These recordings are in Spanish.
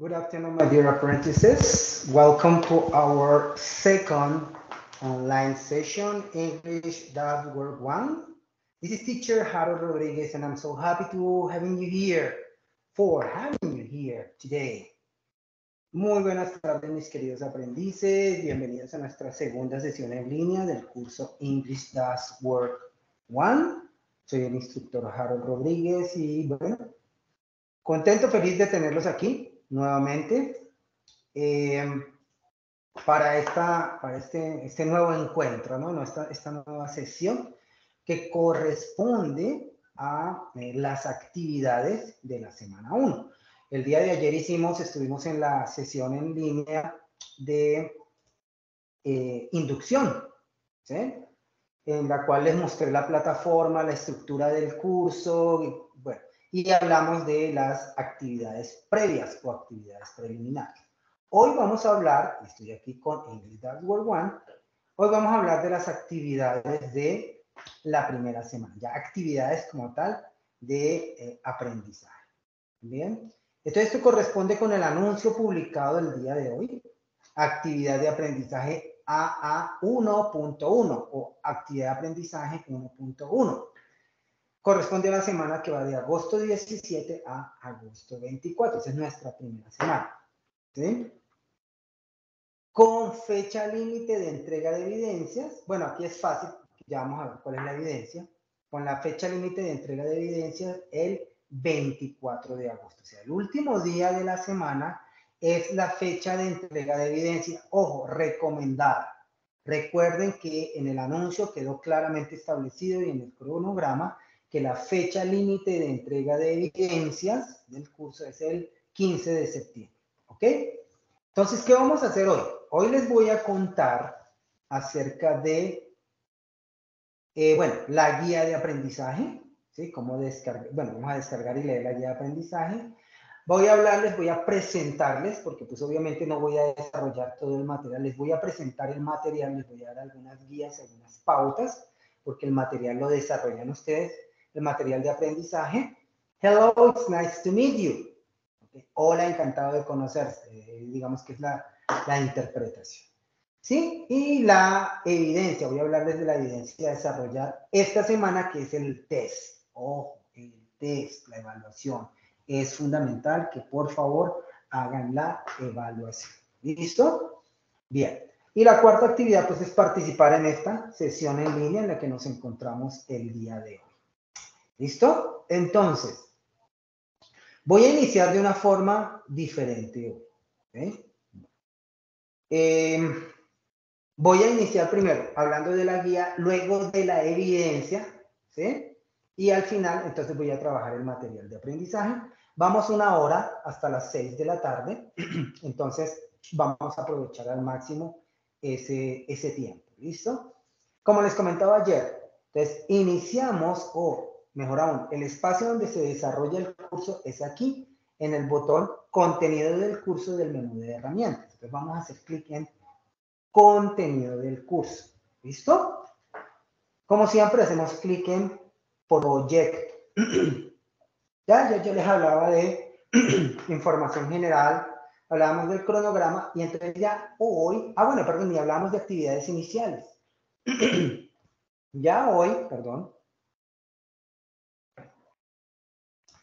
Good afternoon, my dear apprentices. Welcome to our second online session, English Does Work One. This is teacher Harold Rodriguez, and I'm so happy to having you here, for having you here today. Muy buenas tardes, mis queridos aprendices. Bienvenidos a nuestra segunda sesión en línea del curso English Does Work One. Soy el instructor Harold Rodríguez y bueno, contento, feliz de tenerlos aquí nuevamente eh, para, esta, este, este, nuevo encuentro, ¿no? Esta, esta nueva sesión que corresponde a eh, las actividades de la semana 1. El día de ayer hicimos, estuvimos en la sesión en línea de eh, inducción, en la cual les mostré la plataforma, la estructura del curso, y hablamos de las actividades previas o actividades preliminares. Hoy vamos a hablar, estoy aquí con English World One, hoy vamos a hablar de las actividades de la primera semana, ya actividades como tal de eh, aprendizaje. Bien, entonces esto corresponde con el anuncio publicado el día de hoy, actividad de aprendizaje AA1.1 o actividad de aprendizaje 1.1 corresponde a la semana que va de agosto 17 a agosto 24. Esa es nuestra primera semana. ¿sí? Con fecha límite de entrega de evidencias. Bueno, aquí es fácil, ya vamos a ver cuál es la evidencia. Con la fecha límite de entrega de evidencias, el 24 de agosto. O sea, el último día de la semana es la fecha de entrega de evidencia. Ojo, recomendada. Recuerden que en el anuncio quedó claramente establecido y en el cronograma que la fecha límite de entrega de evidencias del curso es el 15 de septiembre. ¿Ok? Entonces, ¿qué vamos a hacer hoy? Hoy les voy a contar acerca de, eh, bueno, la guía de aprendizaje, ¿sí? Cómo descargar, bueno, vamos a descargar y leer la guía de aprendizaje. Voy a hablarles, voy a presentarles, porque pues obviamente no voy a desarrollar todo el material, les voy a presentar el material, les voy a dar algunas guías, algunas pautas, porque el material lo desarrollan ustedes el material de aprendizaje. Hello, it's nice to meet you. Hola, encantado de conocerse. Eh, digamos que es la, interpretación. ¿Sí? Y la evidencia, voy a hablarles de la evidencia a desarrollar esta semana, que es el test. Ojo, el test, la evaluación. Es fundamental que por favor hagan la evaluación. ¿Listo? Bien. Y la cuarta actividad, pues, es participar en esta sesión en línea en la que nos encontramos el día de hoy. ¿Listo? Entonces, voy a iniciar de una forma diferente. Em, voy a iniciar primero hablando de la guía, luego de la evidencia, ¿sí? Y al final, entonces voy a trabajar el material de aprendizaje. Vamos una hora hasta las seis de la tarde, entonces vamos a aprovechar al máximo ese, ese tiempo, ¿listo? Como les comentaba ayer, entonces iniciamos o mejor aún, el espacio donde se desarrolla el curso es aquí, en el botón contenido del curso del menú de herramientas. Entonces vamos a hacer clic en contenido del curso. ¿Listo? Como siempre, hacemos clic en proyecto. ya, yo, les hablaba de información general, hablábamos del cronograma y entonces ya hoy, ah bueno, perdón, y hablamos de actividades iniciales. ya hoy, perdón,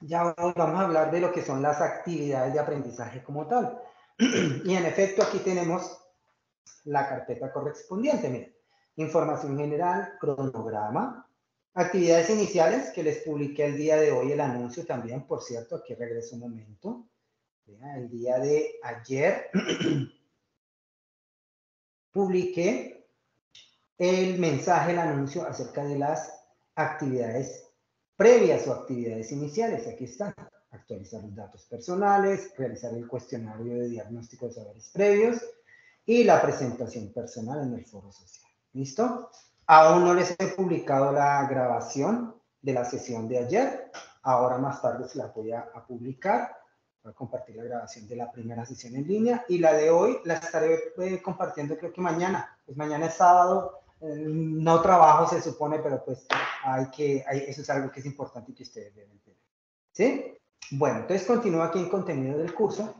ya vamos a hablar de lo que son las actividades de aprendizaje como tal. y en efecto, aquí tenemos la carpeta correspondiente. Miren, información general, cronograma, actividades iniciales que les publiqué el día de hoy, el anuncio también, por cierto, aquí regreso un momento. el día de ayer publiqué el mensaje, el anuncio acerca de las actividades previas o actividades iniciales. Aquí están, Actualizar los datos personales, realizar el cuestionario de diagnóstico de saberes previos y la presentación personal en el foro social. ¿Listo? Aún no les he publicado la grabación de la sesión de ayer. Ahora más tarde se la voy a, publicar. Voy a compartir la grabación de la primera sesión en línea y la de hoy la estaré eh, compartiendo creo que mañana. Pues mañana es sábado no trabajo se supone, pero pues hay que, eso es algo que es importante que ustedes deben tener. ¿Sí? Bueno, entonces continúo aquí en contenido del curso.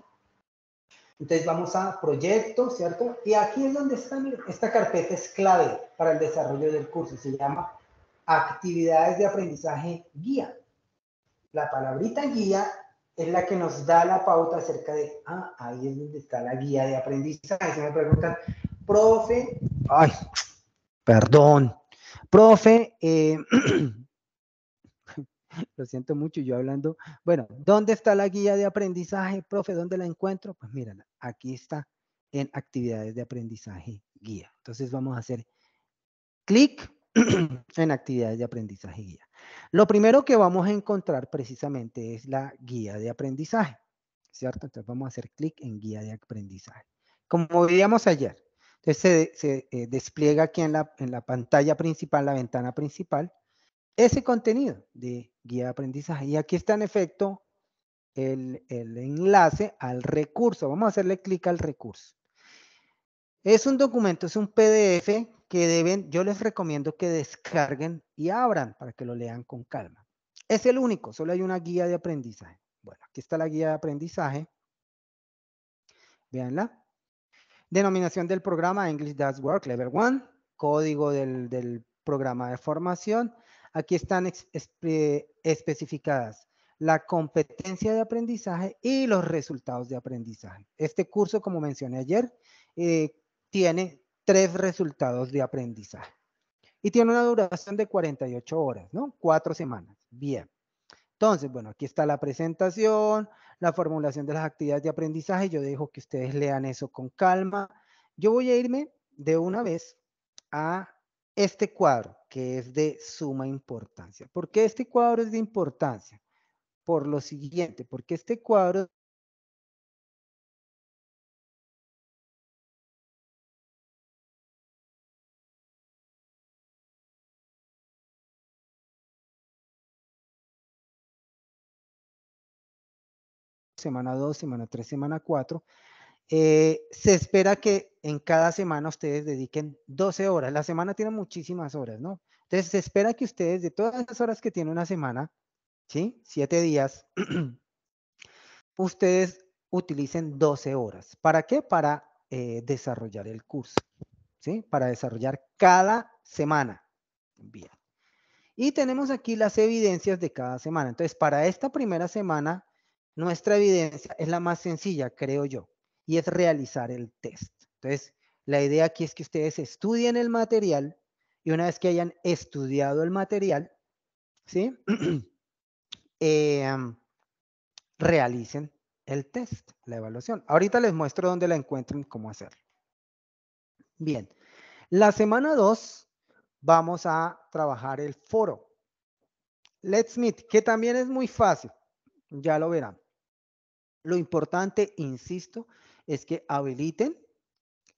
Entonces vamos a proyecto, ¿cierto? Y aquí es donde está, esta carpeta es clave para el desarrollo del curso. Se llama actividades de aprendizaje guía. La palabrita guía es la que nos da la pauta acerca de, ah, ahí es donde está la guía de aprendizaje. Si me preguntan, profe, ay, Perdón. Profe, eh, lo siento mucho, yo hablando. Bueno, ¿dónde está la guía de aprendizaje, profe? ¿Dónde la encuentro? Pues mírala, aquí está en actividades de aprendizaje guía. Entonces vamos a hacer clic en actividades de aprendizaje guía. Lo primero que vamos a encontrar precisamente es la guía de aprendizaje, ¿cierto? Entonces vamos a hacer clic en guía de aprendizaje. Como veíamos ayer, entonces se, eh, despliega aquí en la, pantalla principal, la ventana principal, ese contenido de guía de aprendizaje. Y aquí está en efecto el, el enlace al recurso. Vamos a hacerle clic al recurso. Es un documento, es un PDF que deben, yo les recomiendo que descarguen y abran para que lo lean con calma. Es el único, solo hay una guía de aprendizaje. Bueno, aquí está la guía de aprendizaje. Veanla. Denominación del programa English Does Work Level 1. Código del, programa de formación. Aquí están especificadas la competencia de aprendizaje y los resultados de aprendizaje. Este curso, como mencioné ayer, eh, tiene tres resultados de aprendizaje y tiene una duración de 48 horas, ¿no? Cuatro semanas. Bien. Entonces, bueno, aquí está la presentación, la formulación de las actividades de aprendizaje. Yo dejo que ustedes lean eso con calma. Yo voy a irme de una vez a este cuadro, que es de suma importancia. ¿Por qué este cuadro es de importancia? Por lo siguiente, porque este cuadro semana 2, semana 3, semana 4. Eh, se espera que en cada semana ustedes dediquen 12 horas. La semana tiene muchísimas horas, ¿no? Entonces se espera que ustedes de todas las horas que tiene una semana, ¿sí? Siete días, ustedes utilicen 12 horas. ¿Para qué? Para eh, desarrollar el curso, ¿sí? Para desarrollar cada semana. Bien. Y tenemos aquí las evidencias de cada semana. Entonces, para esta primera semana, nuestra evidencia es la más sencilla, creo yo, y es realizar el test. Entonces, la idea aquí es que ustedes estudien el material y una vez que hayan estudiado el material, ¿sí? Em, realicen el test, la evaluación. Ahorita les muestro dónde la encuentran, cómo hacerlo. Bien, la semana 2 vamos a trabajar el foro. Let's Meet, que también es muy fácil, ya lo verán. Lo importante, insisto, es que habiliten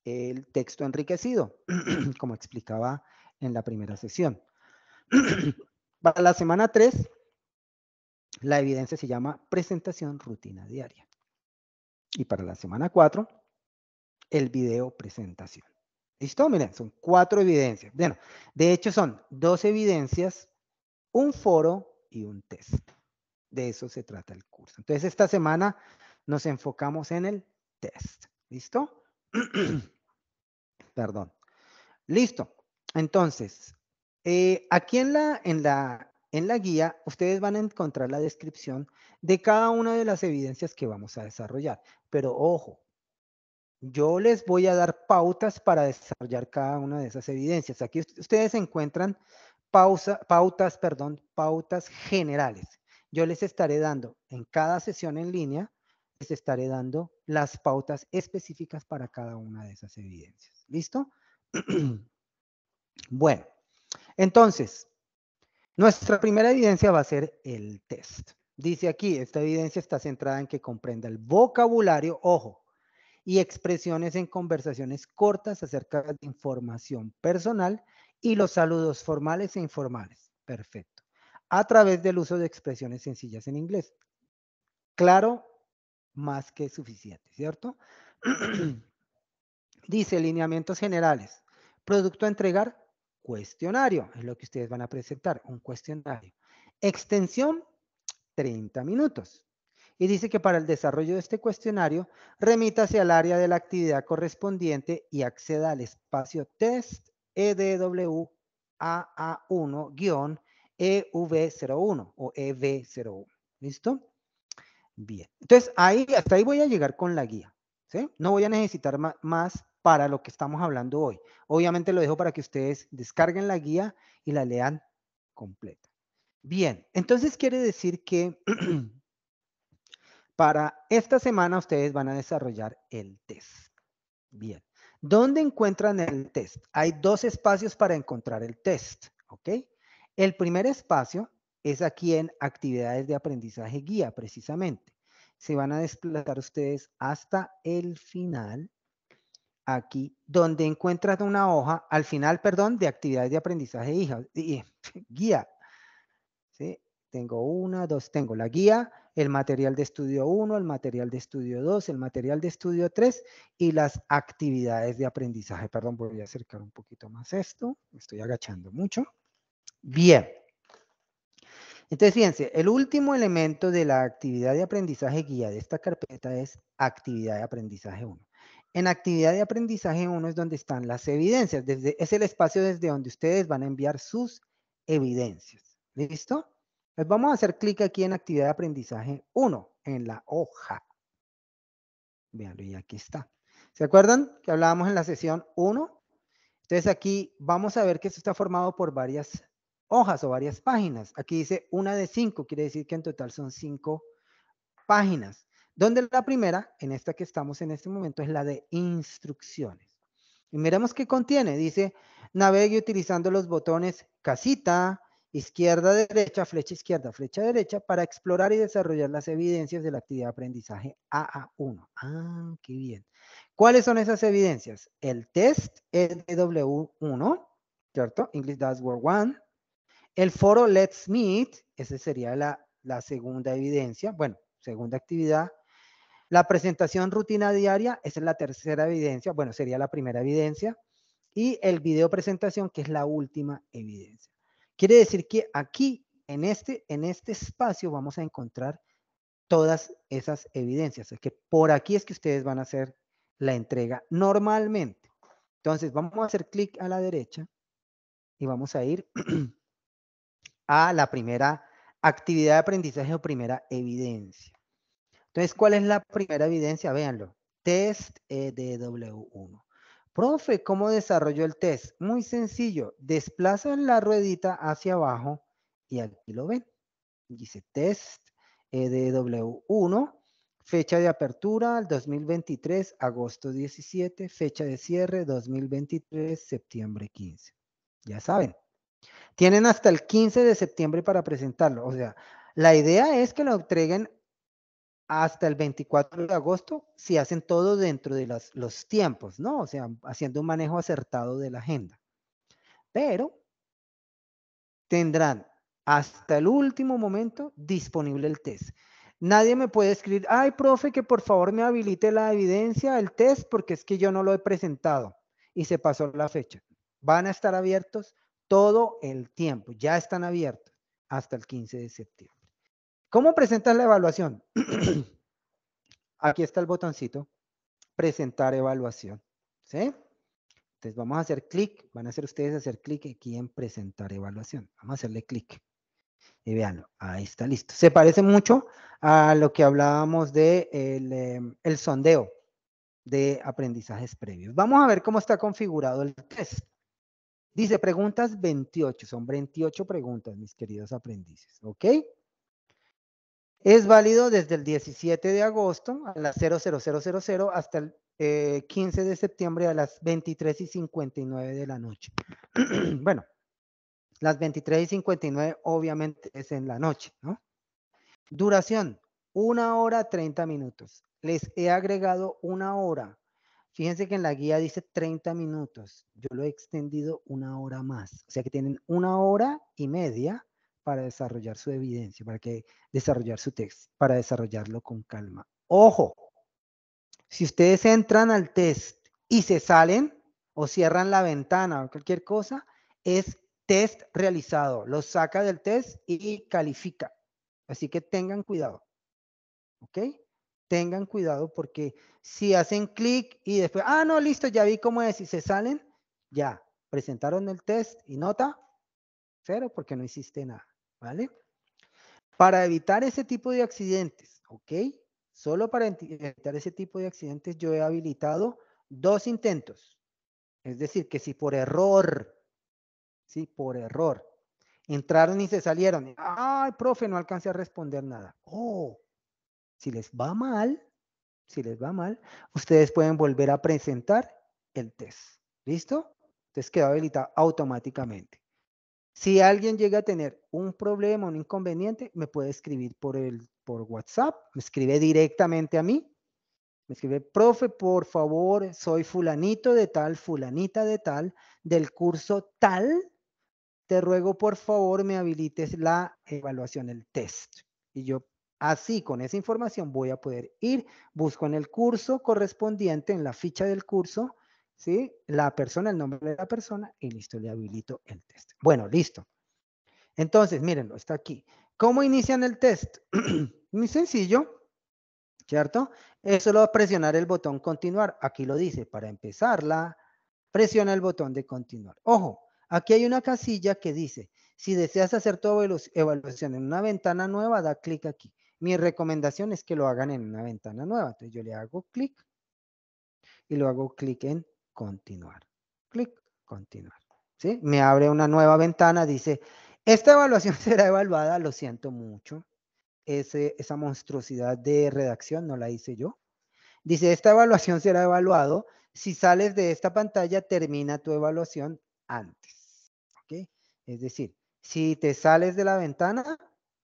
el texto enriquecido, como explicaba en la primera sesión. Para la semana 3, la evidencia se llama presentación rutina diaria. Y para la semana 4, el video presentación. ¿Listo? Miren, son cuatro evidencias. Bueno, de hecho son dos evidencias, un foro y un test. De eso se trata el curso. Entonces, esta semana nos enfocamos en el test. ¿Listo? Perdón. Listo. Entonces, eh, aquí en la, en, la, en la guía, ustedes van a encontrar la descripción de cada una de las evidencias que vamos a desarrollar. Pero ojo, yo les voy a dar pautas para desarrollar cada una de esas evidencias. Aquí ustedes encuentran pautas, perdón, pautas generales. Yo les estaré dando en cada sesión en línea, les estaré dando las pautas específicas para cada una de esas evidencias. ¿Listo? bueno, entonces, nuestra primera evidencia va a ser el test. Dice aquí, esta evidencia está centrada en que comprenda el vocabulario, ojo, y expresiones en conversaciones cortas acerca de información personal y los saludos formales e informales. Perfecto a través del uso de expresiones sencillas en inglés. Claro, más que suficiente, ¿cierto? Dice lineamientos generales. Producto a entregar, cuestionario, es lo que ustedes van a presentar, un cuestionario. Extensión, 30 minutos. Y dice que para el desarrollo de este cuestionario, remítase al área de la actividad correspondiente y acceda al espacio test EDW AA1- EV01 o EV01. ¿Listo? Bien. Entonces, ahí, hasta ahí voy a llegar con la guía. ¿sí? No voy a necesitar más para lo que estamos hablando hoy. Obviamente lo dejo para que ustedes descarguen la guía y la lean completa. Bien, entonces quiere decir que para esta semana ustedes van a desarrollar el test. Bien, ¿dónde encuentran el test? Hay dos espacios para encontrar el test, ¿ok? El primer espacio es aquí en actividades de aprendizaje guía, precisamente. Se van a desplazar ustedes hasta el final, aquí, donde encuentran una hoja, al final, perdón, de actividades de aprendizaje guía. Tengo una, dos, tengo la guía, el material de estudio 1, el material de estudio 2, el material de estudio 3 y las actividades de aprendizaje. Perdón, voy a acercar un poquito más esto, me estoy agachando mucho. Bien. Entonces, fíjense, el último elemento de la actividad de aprendizaje guía de esta carpeta es actividad de aprendizaje 1. En actividad de aprendizaje 1 es donde están las evidencias. Desde, es el espacio desde donde ustedes van a enviar sus evidencias. ¿Listo? Pues vamos a hacer clic aquí en actividad de aprendizaje 1, en la hoja. Veanlo, y aquí está. ¿Se acuerdan que hablábamos en la sesión 1? Entonces aquí vamos a ver que esto está formado por varias hojas o varias páginas. Aquí dice una de cinco, quiere decir que en total son cinco páginas. Donde la primera, en esta que estamos en este momento, es la de instrucciones. Y miremos qué contiene. Dice, navegue utilizando los botones casita, izquierda, derecha, flecha izquierda, flecha derecha, para explorar y desarrollar las evidencias de la actividad de aprendizaje AA1. Ah, qué bien. ¿Cuáles son esas evidencias? El test e w 1 ¿cierto? English Dashboard 1, el foro Let's Meet, esa sería la, segunda evidencia, bueno, segunda actividad. La presentación rutina diaria, esa es la tercera evidencia, bueno, sería la primera evidencia. Y el video presentación, que es la última evidencia. Quiere decir que aquí, en este, en este espacio, vamos a encontrar todas esas evidencias. Es que por aquí es que ustedes van a hacer la entrega normalmente. Entonces, vamos a hacer clic a la derecha y vamos a ir a la primera actividad de aprendizaje o primera evidencia. Entonces, ¿cuál es la primera evidencia? Véanlo. Test EDW1. Eh, Profe, ¿cómo desarrolló el test? Muy sencillo. Desplazan la ruedita hacia abajo y aquí lo ven. Dice test EDW1, eh, fecha de apertura 2023, agosto 17, fecha de cierre 2023, septiembre 15. Ya saben, tienen hasta el 15 de septiembre para presentarlo. O sea, la idea es que lo entreguen hasta el 24 de agosto si hacen todo dentro de los tiempos, ¿no? O sea, haciendo un manejo acertado de la agenda. Pero tendrán hasta el último momento disponible el test. Nadie me puede escribir, ay, profe, que por favor me habilite la evidencia, el test, porque es que yo no lo he presentado y se pasó la fecha. Van a estar abiertos todo el tiempo. Ya están abiertos hasta el 15 de septiembre. ¿Cómo presentas la evaluación? Aquí está el botoncito, presentar evaluación. ¿Sí? Entonces vamos a hacer clic, van a hacer ustedes hacer clic aquí en presentar evaluación. Vamos a hacerle clic. Y veanlo, ahí está listo. Se parece mucho a lo que hablábamos de em, el sondeo de aprendizajes previos. Vamos a ver cómo está configurado el test. Dice preguntas 28, son 28 preguntas, mis queridos aprendices, ¿ok? Es válido desde el 17 de agosto a las 00000 hasta el 15 eh, de septiembre a las 23 y 59 de la noche. bueno, las 23 y 59 obviamente es en la noche, ¿no? Duración, una hora 30 minutos. Les he agregado una hora Fíjense que en la guía dice 30 minutos. Yo lo he extendido una hora más. O sea que tienen una hora y media para desarrollar su evidencia, para que desarrollar su texto, para desarrollarlo con calma. Ojo, si ustedes entran al test y se salen o cierran la ventana o cualquier cosa, es test realizado. Lo saca del test y califica. Así que tengan cuidado. ¿Ok? tengan cuidado porque si hacen clic y después, ah, no, listo, ya vi cómo es y se salen, ya, presentaron el test y nota cero porque no hiciste nada, ¿vale? Para evitar ese tipo de accidentes, ¿ok? Solo para evitar ese tipo de accidentes yo he habilitado dos intentos. Es decir, que si por error, si por error, entraron y se salieron, ay, profe, no alcancé a responder nada. Oh, si les va mal, si les va mal, ustedes pueden volver a presentar el test. ¿Listo? Entonces queda habilitado automáticamente. Si alguien llega a tener un problema, un inconveniente, me puede escribir por, el, por WhatsApp, me escribe directamente a mí. Me escribe, profe, por favor, soy fulanito de tal, fulanita de tal, del curso tal. Te ruego, por favor, me habilites la evaluación, el test. Y yo Así, con esa información voy a poder ir, busco en el curso correspondiente, en la ficha del curso, ¿sí? La persona, el nombre de la persona y listo, le habilito el test. Bueno, listo. Entonces, mírenlo, está aquí. ¿Cómo inician el test? Muy sencillo, ¿cierto? Es solo presionar el botón continuar. Aquí lo dice, para empezarla, presiona el botón de continuar. Ojo, aquí hay una casilla que dice, si deseas hacer tu evaluación en una ventana nueva, da clic aquí. Mi recomendación es que lo hagan en una ventana nueva. Entonces yo le hago clic y lo hago clic en continuar. Clic, continuar. ¿Sí? Me abre una nueva ventana, dice, esta evaluación será evaluada, lo siento mucho. esa monstruosidad de redacción no la hice yo. Dice, esta evaluación será evaluado. Si sales de esta pantalla, termina tu evaluación antes. Es decir, si te sales de la ventana,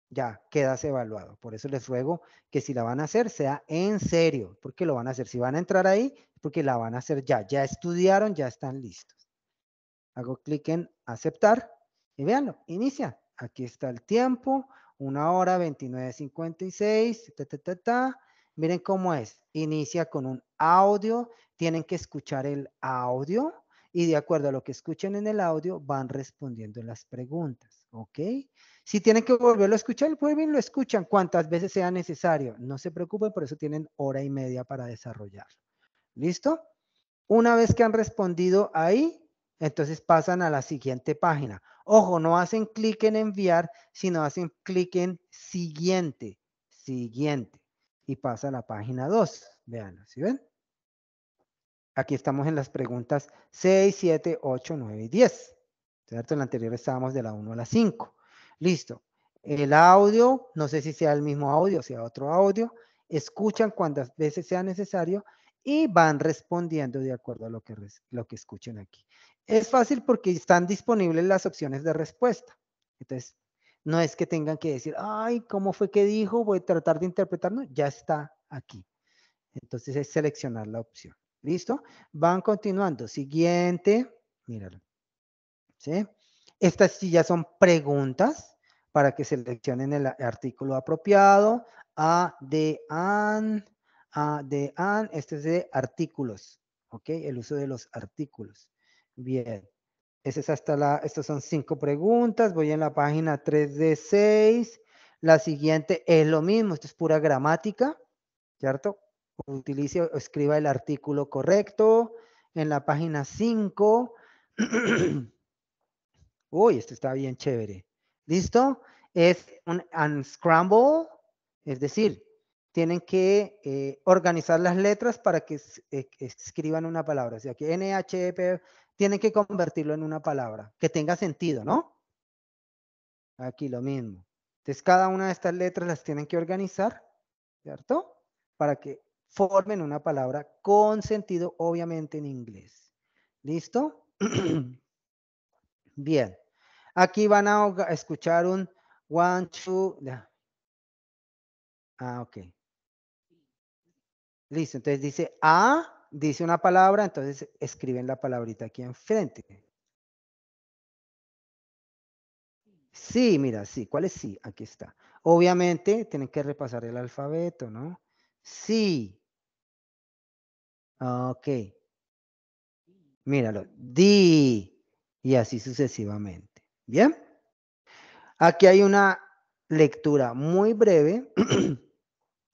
ya quedas evaluado. Por eso les ruego que si la van a hacer, sea en serio, porque lo van a hacer. Si van a entrar ahí, porque la van a hacer ya. Ya estudiaron, ya están listos. Hago clic en aceptar y veanlo, inicia. Aquí está el tiempo, una hora 29.56, ta, Miren cómo es. Inicia con un audio, tienen que escuchar el audio y de acuerdo a lo que escuchen en el audio van respondiendo las preguntas. ¿ok? Si tienen que volverlo a escuchar, vuelven, pues lo escuchan cuantas veces sea necesario. No se preocupen, por eso tienen hora y media para desarrollarlo. ¿Listo? Una vez que han respondido ahí, entonces pasan a la siguiente página. Ojo, no hacen clic en enviar, sino hacen clic en siguiente, siguiente. Y pasa a la página 2. Vean, ¿sí ven? Aquí estamos en las preguntas 6, 7, 8, 9 y 10. En la anterior estábamos de la 1 a la 5. Listo. El audio, no sé si sea el mismo audio, o sea otro audio, escuchan cuantas veces sea necesario y van respondiendo de acuerdo a lo que, lo que escuchen aquí. Es fácil porque están disponibles las opciones de respuesta. Entonces, no es que tengan que decir, ay, ¿cómo fue que dijo? Voy a tratar de interpretarlo. Ya está aquí. Entonces es seleccionar la opción. ¿Listo? Van continuando. Siguiente. Míralo. ¿sí? Estas sí ya son preguntas para que seleccionen el artículo apropiado. A, de, an, a, de, an. Este es de artículos, ¿ok? El uso de los artículos. Bien. Esa es hasta la, estas son cinco preguntas. Voy en la página 3 de 6. La siguiente es lo mismo. Esto es pura gramática, ¿cierto? Utilice o escriba el artículo correcto. En la página 5. Uy, este está bien chévere. ¿Listo? Es un unscramble, es decir, tienen que eh, organizar las letras para eh, que escriban una palabra. O sea, que p tienen que convertirlo en una palabra que tenga sentido, ¿no? Aquí lo mismo. Entonces, cada una de estas letras las tienen que organizar, ¿cierto? Para que formen una palabra con sentido, obviamente en inglés. ¿Listo? Bien. Aquí van a escuchar un one, two. Ah, ok. Listo. Entonces dice A, dice una palabra, entonces escriben la palabrita aquí enfrente. Sí, mira, sí. ¿Cuál es sí? Aquí está. Obviamente tienen que repasar el alfabeto, ¿no? Sí. Ah, ok. Míralo. Di y así sucesivamente. Bien, aquí hay una lectura muy breve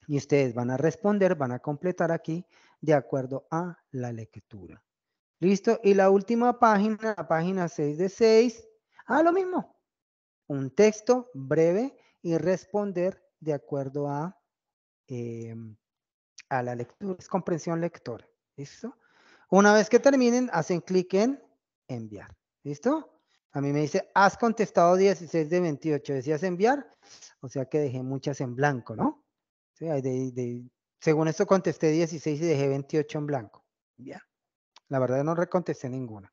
y ustedes van a responder, van a completar aquí de acuerdo a la lectura. Listo, y la última página, la página 6 de 6, ah, lo mismo, un texto breve y responder de acuerdo a, em, a la lectura, es comprensión lectora. ¿Listo? Una vez que terminen, hacen clic en enviar. ¿Listo? A mí me dice, has contestado 16 de 28, decías enviar, o sea que dejé muchas en blanco, ¿no? según esto contesté 16 y dejé 28 en blanco. Bien. La verdad no recontesté ninguna.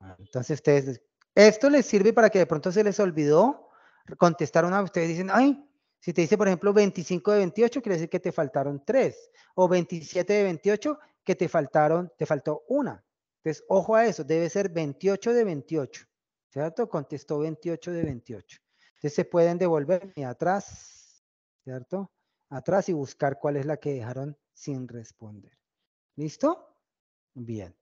Ah, entonces ustedes, esto les sirve para que de pronto se les olvidó contestar una, ustedes dicen, ay, si te dice, por ejemplo, 25 de 28, quiere decir que te faltaron 3, o 27 de 28, que te faltaron, te faltó una. Entonces, ojo a eso, debe ser 28 de 28, ¿cierto? Contestó 28 de 28. Entonces se pueden devolver atrás, ¿cierto? Atrás y buscar cuál es la que dejaron sin responder. ¿Listo? Bien.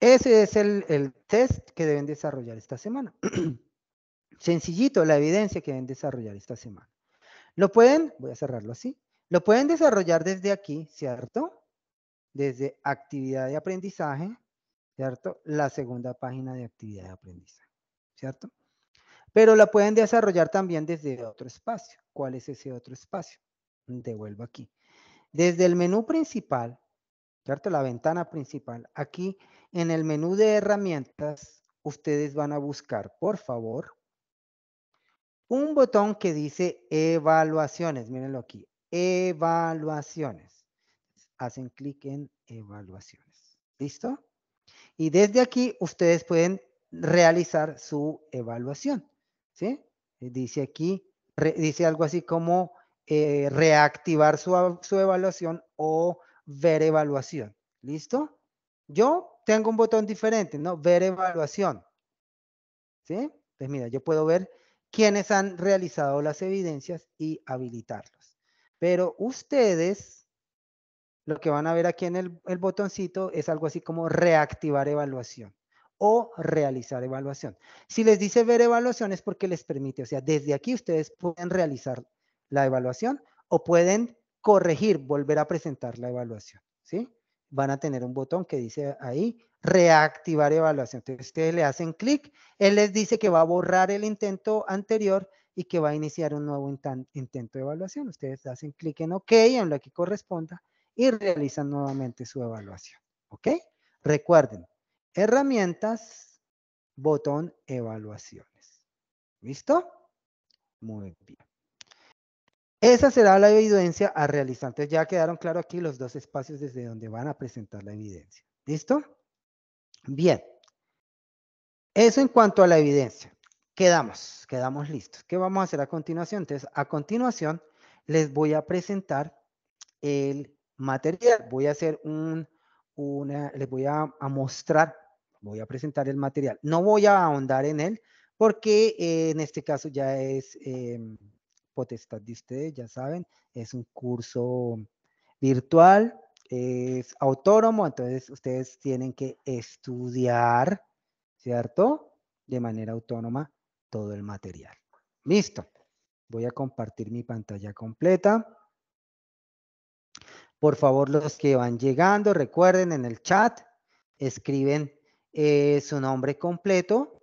Ese es el, el test que deben desarrollar esta semana. Sencillito, la evidencia que deben desarrollar esta semana. Lo pueden, voy a cerrarlo así, lo pueden desarrollar desde aquí, ¿cierto? Desde actividad de aprendizaje, ¿cierto? La segunda página de actividad de aprendizaje, ¿cierto? Pero la pueden desarrollar también desde otro espacio. ¿Cuál es ese otro espacio? Devuelvo aquí. Desde el menú principal, ¿cierto? La ventana principal. Aquí en el menú de herramientas, ustedes van a buscar, por favor, un botón que dice evaluaciones. Mírenlo aquí. Evaluaciones. Hacen clic en evaluaciones. ¿Listo? Y desde aquí ustedes pueden realizar su evaluación. ¿sí? Eh, dice aquí, dice algo así como eh, reactivar su, su evaluación o ver evaluación. ¿Listo? Yo tengo un botón diferente, ¿no? Ver evaluación. ¿Sí? Pues mira, yo puedo ver quiénes han realizado las evidencias y habilitarlos. Pero ustedes lo que van a ver aquí en el, botoncito es algo así como reactivar evaluación o realizar evaluación. Si les dice ver evaluación es porque les permite, o sea, desde aquí ustedes pueden realizar la evaluación o pueden corregir, volver a presentar la evaluación, ¿sí? Van a tener un botón que dice ahí, reactivar evaluación. Entonces, ustedes le hacen clic, él les dice que va a borrar el intento anterior y que va a iniciar un nuevo intento de evaluación. Ustedes hacen clic en OK, en lo que corresponda, y realizan nuevamente su evaluación. ¿Ok? Recuerden, herramientas, botón evaluaciones. ¿Listo? Muy bien. Esa será la evidencia a realizar. ya quedaron claros aquí los dos espacios desde donde van a presentar la evidencia. ¿Listo? Bien. Eso en cuanto a la evidencia. Quedamos, quedamos listos. ¿Qué vamos a hacer a continuación? Entonces, a continuación les voy a presentar el material. Voy a hacer un, una, les voy a, mostrar, voy a presentar el material. No voy a ahondar en él porque eh, en este caso ya es em, potestad de ustedes, ya saben, es un curso virtual, es autónomo, entonces ustedes tienen que estudiar, ¿cierto? De manera autónoma todo el material. Listo. Voy a compartir mi pantalla completa. Por favor, los que van llegando, recuerden en el chat, escriben eh, su nombre completo,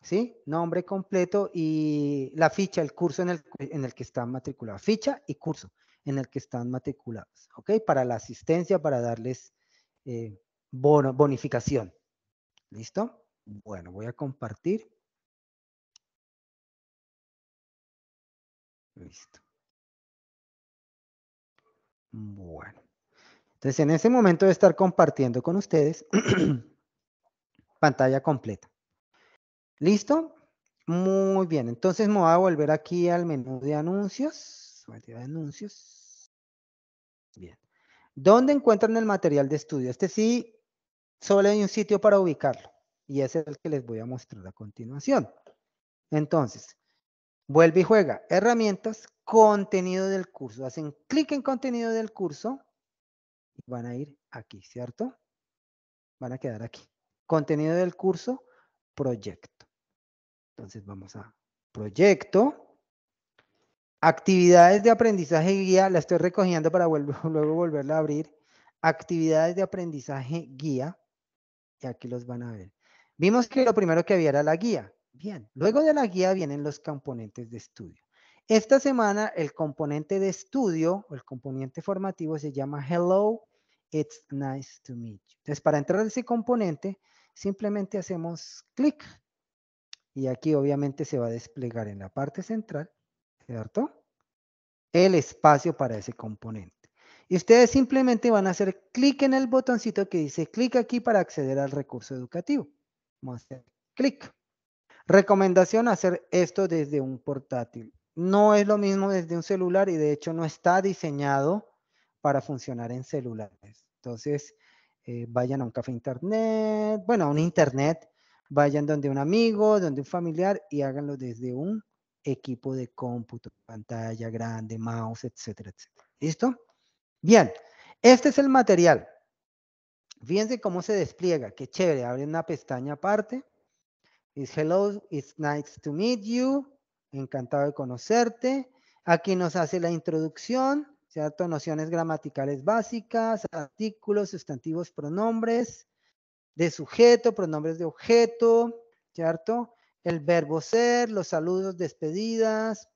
¿sí? Nombre completo y la ficha, el curso en el, en el que están matriculados, ficha y curso en el que están matriculados, ¿ok? Para la asistencia, para darles eh, bonificación. ¿Listo? Bueno, voy a compartir. Listo. Bueno. Entonces, en ese momento de estar compartiendo con ustedes pantalla completa. ¿Listo? Muy bien. Entonces, me voy a volver aquí al menú de anuncios. De anuncios. Bien. ¿Dónde encuentran el material de estudio? Este sí, solo hay un sitio para ubicarlo. Y ese es el que les voy a mostrar a continuación. Entonces, vuelve y juega. Herramientas, contenido del curso. Hacen clic en contenido del curso y van a ir aquí, ¿cierto? Van a quedar aquí. Contenido del curso, proyecto. Entonces vamos a proyecto. Actividades de aprendizaje guía, la estoy recogiendo para luego volverla a abrir. Actividades de aprendizaje guía, y aquí los van a ver. Vimos que lo primero que había era la guía. Bien, luego de la guía vienen los componentes de estudio. Esta semana el componente de estudio o el componente formativo se llama Hello, it's nice to meet you. Entonces, para entrar a ese componente, simplemente hacemos clic. Y aquí obviamente se va a desplegar en la parte central, ¿cierto? El espacio para ese componente. Y ustedes simplemente van a hacer clic en el botoncito que dice clic aquí para acceder al recurso educativo. Vamos a hacer clic. Recomendación hacer esto desde un portátil no es lo mismo desde un celular y de hecho no está diseñado para funcionar en celulares. Entonces, eh, vayan a un café internet, bueno, a un internet, vayan donde un amigo, donde un familiar y háganlo desde un equipo de cómputo, pantalla grande, mouse, etcétera, etcétera. ¿Listo? Bien, este es el material. Fíjense cómo se despliega, qué chévere. Abre una pestaña aparte. hello, it's nice to meet you. Encantado de conocerte. Aquí nos hace la introducción, ¿cierto? Nociones gramaticales básicas, artículos, sustantivos, pronombres, de sujeto, pronombres de objeto, ¿cierto? El verbo ser, los saludos, despedidas,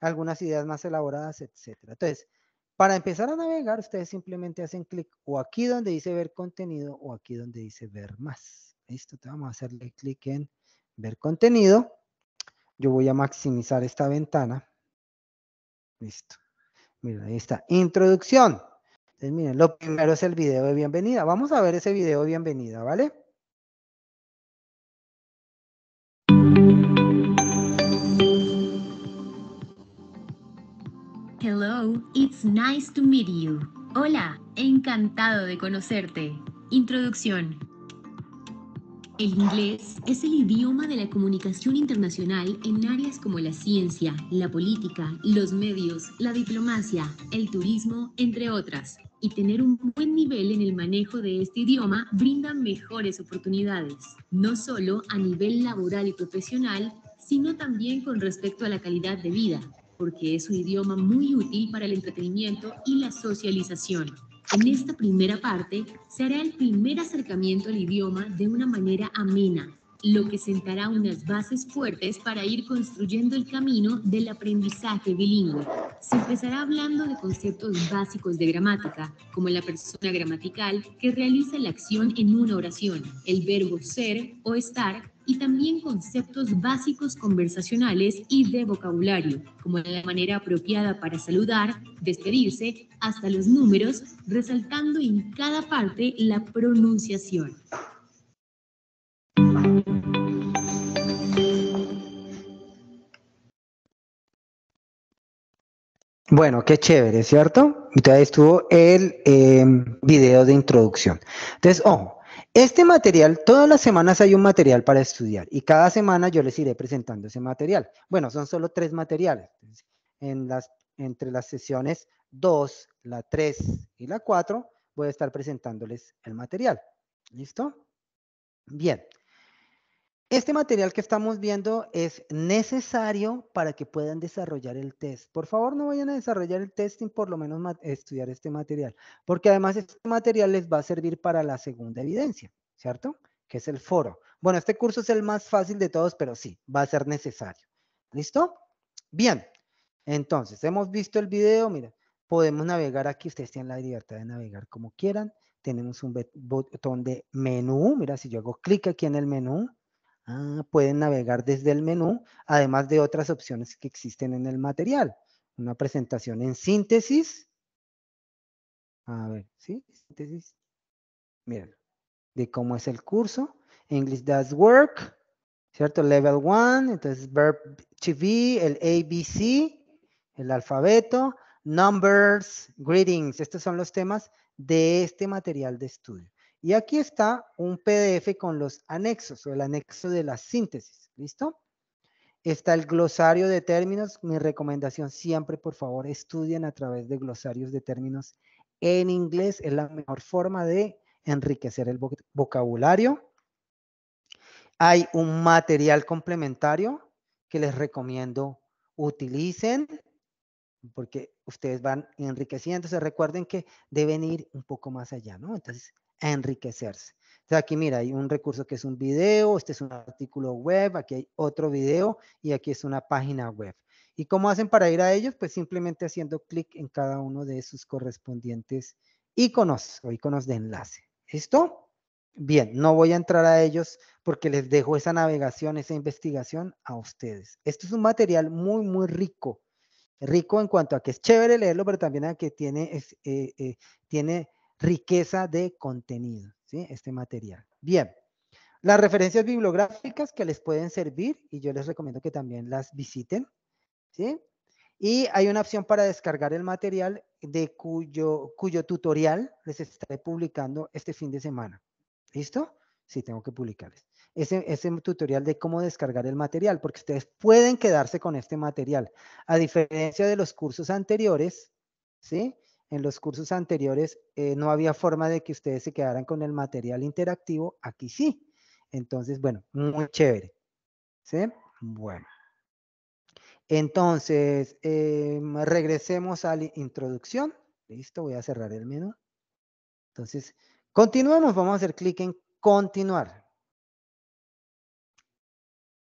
algunas ideas más elaboradas, etcétera. Entonces, para empezar a navegar, ustedes simplemente hacen clic o aquí donde dice ver contenido o aquí donde dice ver más. Listo, te vamos a hacerle clic en ver contenido. Yo voy a maximizar esta ventana. Listo. Mira, ahí está. Introducción. Entonces, miren, lo primero es el video de bienvenida. Vamos a ver ese video de bienvenida, ¿vale? Hello, it's nice to meet you. Hola, encantado de conocerte. Introducción. El inglés es el idioma de la comunicación internacional en áreas como la ciencia, la política, los medios, la diplomacia, el turismo, entre otras. Y tener un buen nivel en el manejo de este idioma brinda mejores oportunidades, no solo a nivel laboral y profesional, sino también con respecto a la calidad de vida, porque es un idioma muy útil para el entretenimiento y la socialización. En esta primera parte se hará el primer acercamiento al idioma de una manera amena, lo que sentará unas bases fuertes para ir construyendo el camino del aprendizaje bilingüe. Se empezará hablando de conceptos básicos de gramática, como la persona gramatical que realiza la acción en una oración, el verbo ser o estar y también conceptos básicos conversacionales y de vocabulario, como la manera apropiada para saludar, despedirse, hasta los números, resaltando en cada parte la pronunciación. Bueno, qué chévere, ¿cierto? Entonces estuvo el eh, video de introducción. Entonces, ojo, este material, todas las semanas hay un material para estudiar y cada semana yo les iré presentando ese material. Bueno, son solo tres materiales. En las, entre las sesiones 2, la 3 y la 4 voy a estar presentándoles el material. ¿Listo? Bien. Este material que estamos viendo es necesario para que puedan desarrollar el test. Por favor, no vayan a desarrollar el testing, por lo menos estudiar este material, porque además este material les va a servir para la segunda evidencia, ¿cierto? Que es el foro. Bueno, este curso es el más fácil de todos, pero sí, va a ser necesario. ¿Listo? Bien. Entonces, hemos visto el video, mira, podemos navegar aquí, ustedes tienen la libertad de navegar como quieran. Tenemos un botón de menú, mira, si yo hago clic aquí en el menú, Ah, pueden navegar desde el menú, además de otras opciones que existen en el material. Una presentación en síntesis. A ver, ¿sí? Síntesis. Miren, de cómo es el curso. English Does Work, ¿cierto? Level 1, entonces verb to el ABC, el alfabeto, numbers, greetings. Estos son los temas de este material de estudio. Y aquí está un PDF con los anexos o el anexo de la síntesis. ¿Listo? Está el glosario de términos. Mi recomendación siempre, por favor, estudien a través de glosarios de términos en inglés. Es la mejor forma de enriquecer el vocabulario. Hay un material complementario que les recomiendo utilicen porque ustedes van enriqueciéndose. Recuerden que deben ir un poco más allá, ¿no? Entonces, enriquecerse. Entonces aquí mira, hay un recurso que es un video, este es un artículo web, aquí hay otro video y aquí es una página web. ¿Y cómo hacen para ir a ellos? Pues simplemente haciendo clic en cada uno de sus correspondientes iconos o iconos de enlace. ¿Listo? Bien, no voy a entrar a ellos porque les dejo esa navegación, esa investigación a ustedes. Esto es un material muy, muy rico. Rico en cuanto a que es chévere leerlo, pero también a que tiene, eh, eh, tiene riqueza de contenido, ¿sí? Este material. Bien, las referencias bibliográficas que les pueden servir y yo les recomiendo que también las visiten, ¿sí? Y hay una opción para descargar el material de cuyo, cuyo tutorial les estaré publicando este fin de semana. ¿Listo? Sí, tengo que publicarles. Ese, ese, tutorial de cómo descargar el material, porque ustedes pueden quedarse con este material. A diferencia de los cursos anteriores, ¿sí? en los cursos anteriores eh, no había forma de que ustedes se quedaran con el material interactivo, aquí sí. Entonces, bueno, muy chévere. ¿Sí? Bueno. Entonces, em, regresemos a la introducción. Listo, voy a cerrar el menú. Entonces, continuamos. Vamos a hacer clic en continuar.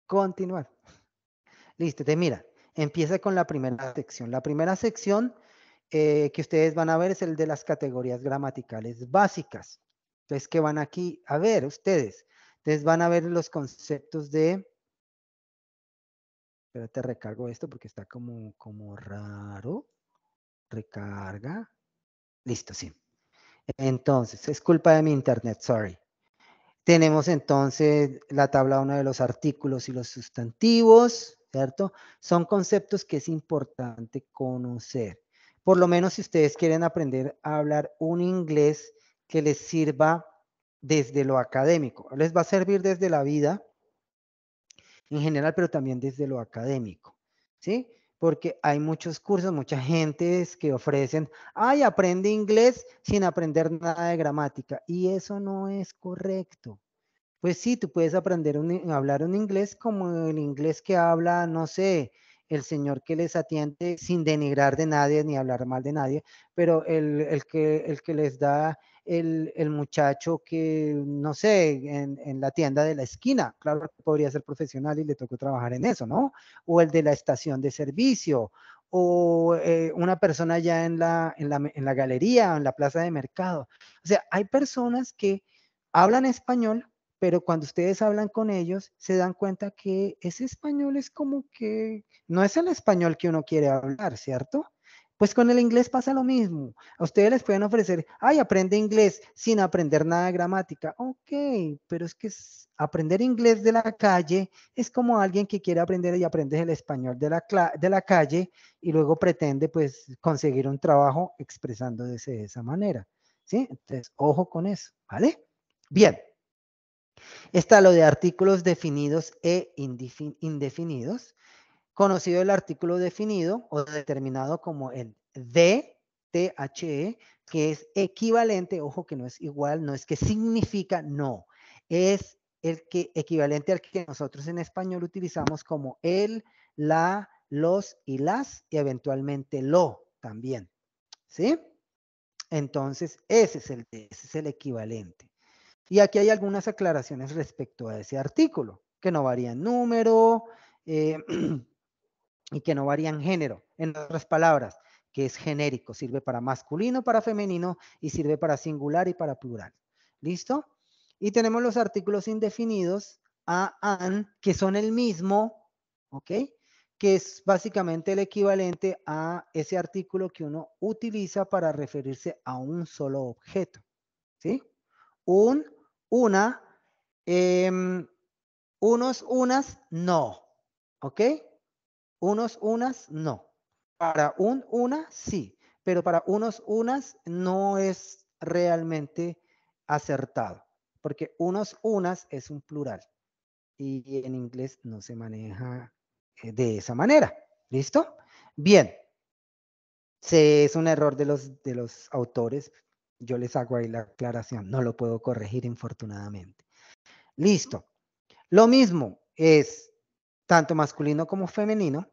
Continuar. Listo, te mira. Empieza con la primera sección. La primera sección eh, que ustedes van a ver es el de las categorías gramaticales básicas. Entonces, ¿qué van aquí a ver ustedes? Entonces van a ver los conceptos de... te recargo esto porque está como, como raro. Recarga. Listo, sí. Entonces, es culpa de mi internet, sorry. Tenemos entonces la tabla 1 de los artículos y los sustantivos, ¿cierto? Son conceptos que es importante conocer. Por lo menos si ustedes quieren aprender a hablar un inglés que les sirva desde lo académico. Les va a servir desde la vida en general, pero también desde lo académico. ¿Sí? Porque hay muchos cursos, mucha gente que ofrecen, ay, aprende inglés sin aprender nada de gramática. Y eso no es correcto. Pues sí, tú puedes aprender a hablar un inglés como el inglés que habla, no sé, el Señor que les atiende sin denigrar de nadie ni hablar mal de nadie, pero el, que, el que les da el, muchacho que, no sé, en, la tienda de la esquina, claro que podría ser profesional y le tocó trabajar en eso, ¿no? O el de la estación de servicio, o eh, una persona ya en la, en, la, galería, en la plaza de mercado. O sea, hay personas que hablan español, pero cuando ustedes hablan con ellos, se dan cuenta que ese español es como que no es el español que uno quiere hablar, ¿cierto? Pues con el inglés pasa lo mismo. A ustedes les pueden ofrecer, ay, aprende inglés sin aprender nada de gramática. Ok, pero es que aprender inglés de la calle es como alguien que quiere aprender y aprende el español de la, calle y luego pretende pues conseguir un trabajo expresándose de esa manera. ¿Sí? Entonces, ojo con eso, ¿vale? Bien. Está lo de artículos definidos e indefinidos, conocido el artículo definido o determinado como el DTHE, que es equivalente, ojo que no es igual, no es que significa no, es el que equivalente al que nosotros en español utilizamos como el, la, los y las y eventualmente lo también. ¿Sí? Entonces, ese es el, ese es el equivalente. Y aquí hay algunas aclaraciones respecto a ese artículo, que no varía en número eh, y que no varía en género. En otras palabras, que es genérico, sirve para masculino, para femenino y sirve para singular y para plural. ¿Listo? Y tenemos los artículos indefinidos a an, que son el mismo, ¿ok? Que es básicamente el equivalente a ese artículo que uno utiliza para referirse a un solo objeto, ¿sí? Un una, em, unos, unas, no. ¿Ok? Unos, unas, no. Para un, una, sí. Pero para unos, unas, no es realmente acertado. Porque unos, unas es un plural. Y en inglés no se maneja eh, de esa manera. ¿Listo? Bien. Se, es un error de los, de los autores, yo les hago ahí la aclaración, no lo puedo corregir infortunadamente. Listo. Lo mismo es tanto masculino como femenino,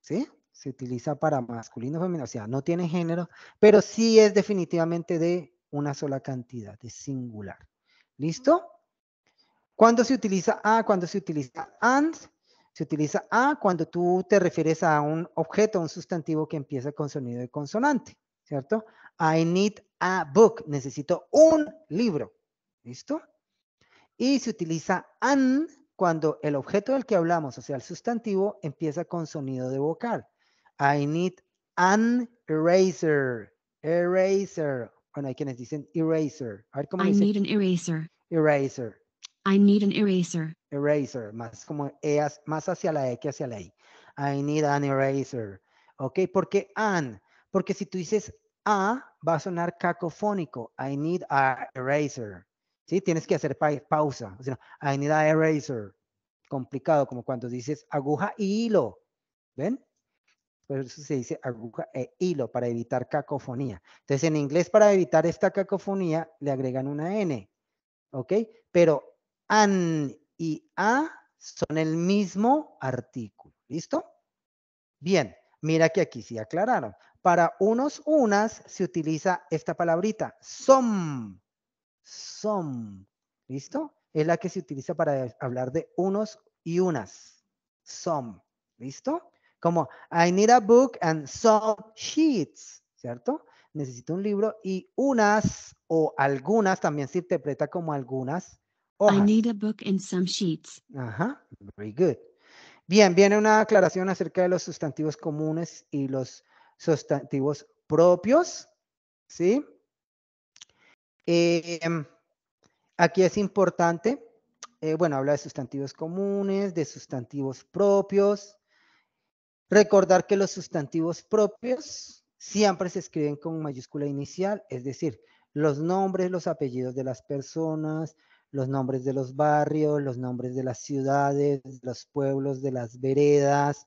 ¿sí? Se utiliza para masculino femenino, o sea, no tiene género, pero sí es definitivamente de una sola cantidad, de singular. ¿Listo? ¿Cuándo se utiliza a? Cuando se utiliza and, se utiliza a cuando tú te refieres a un objeto, un sustantivo que empieza con sonido de consonante, ¿cierto? I need a book. Necesito un libro. ¿Listo? Y se utiliza an cuando el objeto del que hablamos, o sea, el sustantivo, empieza con sonido de vocal. I need an eraser. Eraser. Bueno, hay quienes dicen eraser. A ver cómo I need an eraser. Eraser. I need an eraser. Eraser. Más como e más hacia la E que hacia la I. I need an eraser. ¿Ok? ¿Por qué an? Porque si tú dices a va a sonar cacofónico. I need a eraser. ¿Sí? Tienes que hacer pausa. I need a eraser. Complicado, como cuando dices aguja y e hilo. ¿Ven? Por eso se dice aguja e hilo, para evitar cacofonía. Entonces, en inglés, para evitar esta cacofonía, le agregan una N. ¿Ok? Pero an y a son el mismo artículo. ¿Listo? Bien, mira que aquí sí aclararon. Para unos, unas, se utiliza esta palabrita, some, some, ¿Listo? Es la que se utiliza para hablar de unos y unas. Some. ¿Listo? Como I need a book and some sheets. ¿Cierto? Necesito un libro y unas o algunas también se interpreta como algunas. I need a book and some sheets. Ajá. Very good. Bien, viene una aclaración acerca de los sustantivos comunes y los sustantivos propios, ¿sí? Em, aquí es importante, eh, bueno, habla de sustantivos comunes, de sustantivos propios. Recordar que los sustantivos propios siempre se escriben con mayúscula inicial, es decir, los nombres, los apellidos de las personas, los nombres de los barrios, los nombres de las ciudades, los pueblos, de las veredas,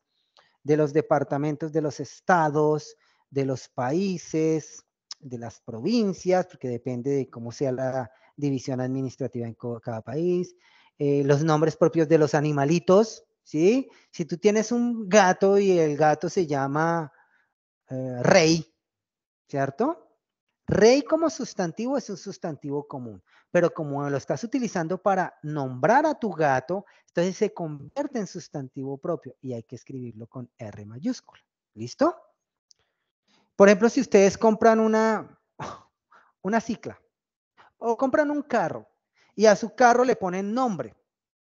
de los departamentos, de los estados, de los países, de las provincias, porque depende de cómo sea la división administrativa en cada país, eh, los nombres propios de los animalitos, ¿sí? Si tú tienes un gato y el gato se llama eh, rey, ¿cierto? Rey como sustantivo es un sustantivo común, pero como lo estás utilizando para nombrar a tu gato, entonces se convierte en sustantivo propio y hay que escribirlo con R mayúscula. ¿Listo? Por ejemplo, si ustedes compran una, una cicla o compran un carro y a su carro le ponen nombre,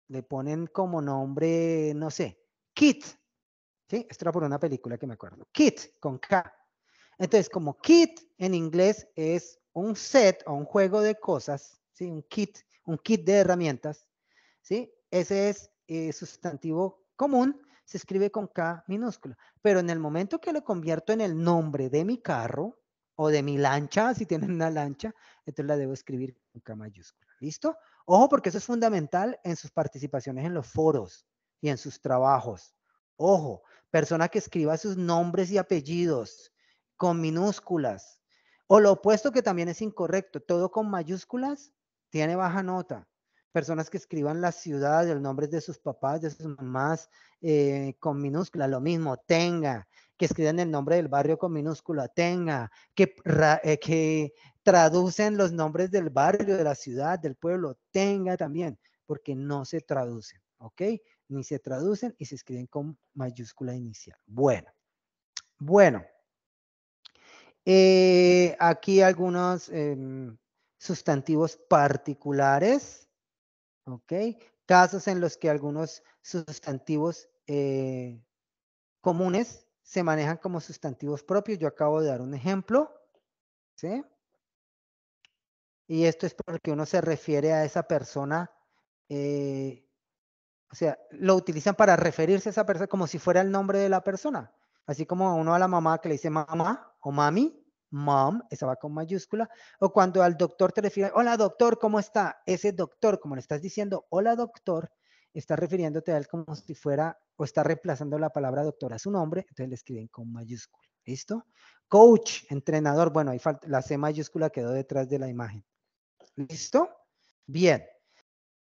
le ponen como nombre, no sé, Kit. ¿Sí? Esto era por una película que me acuerdo. Kit con K. Entonces, como kit en inglés es un set o un juego de cosas, ¿sí? un kit, un kit de herramientas, ¿sí? ese es eh, sustantivo común, se escribe con K minúscula. Pero en el momento que lo convierto en el nombre de mi carro o de mi lancha, si tienen una lancha, entonces la debo escribir con K mayúscula. ¿Listo? Ojo porque eso es fundamental en sus participaciones en los foros y en sus trabajos. Ojo, persona que escriba sus nombres y apellidos, con minúsculas. O lo opuesto que también es incorrecto, todo con mayúsculas tiene baja nota. Personas que escriban la ciudad, el nombres de sus papás, de sus mamás eh, con minúsculas, lo mismo, tenga, que escriban el nombre del barrio con minúscula, tenga, que, eh, que traducen los nombres del barrio, de la ciudad, del pueblo, tenga también, porque no se traducen, ¿ok? Ni se traducen y se escriben con mayúscula inicial. Bueno, bueno. Eh, aquí algunos em, sustantivos particulares, ¿ok? Casos en los que algunos sustantivos eh, comunes se manejan como sustantivos propios. Yo acabo de dar un ejemplo, ¿sí? Y esto es porque uno se refiere a esa persona, eh, o sea, lo utilizan para referirse a esa persona como si fuera el nombre de la persona. Así como uno a la mamá que le dice mamá, o mami, mom, esa va con mayúscula, o cuando al doctor te refieres, hola doctor, ¿cómo está? Ese doctor, como le estás diciendo, hola doctor, está refiriéndote a él como si fuera o está reemplazando la palabra doctor a su nombre, entonces le escriben con mayúscula, ¿listo? Coach, entrenador, bueno, ahí falta, la C mayúscula quedó detrás de la imagen. ¿Listo? Bien.